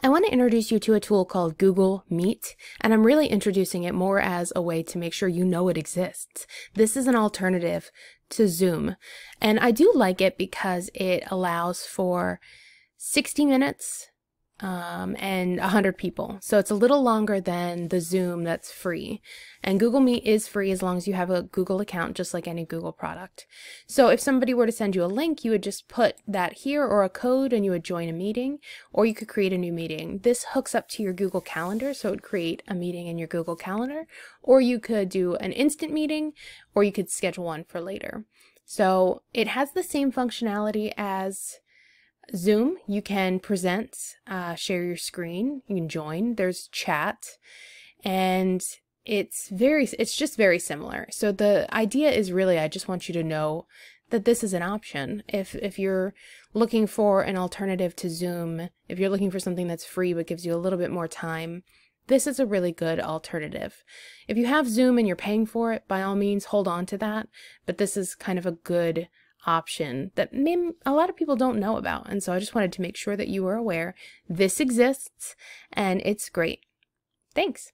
I want to introduce you to a tool called Google Meet, and I'm really introducing it more as a way to make sure you know it exists. This is an alternative to Zoom, and I do like it because it allows for 60 minutes um, and 100 people. So it's a little longer than the Zoom that's free. And Google Meet is free as long as you have a Google account, just like any Google product. So if somebody were to send you a link, you would just put that here or a code and you would join a meeting, or you could create a new meeting. This hooks up to your Google Calendar, so it would create a meeting in your Google Calendar, or you could do an instant meeting, or you could schedule one for later. So it has the same functionality as Zoom, you can present, uh, share your screen, you can join, there's chat, and it's very it's just very similar. So the idea is really I just want you to know that this is an option. If if you're looking for an alternative to Zoom, if you're looking for something that's free but gives you a little bit more time, this is a really good alternative. If you have Zoom and you're paying for it, by all means hold on to that, but this is kind of a good option that a lot of people don't know about. And so I just wanted to make sure that you were aware this exists and it's great. Thanks.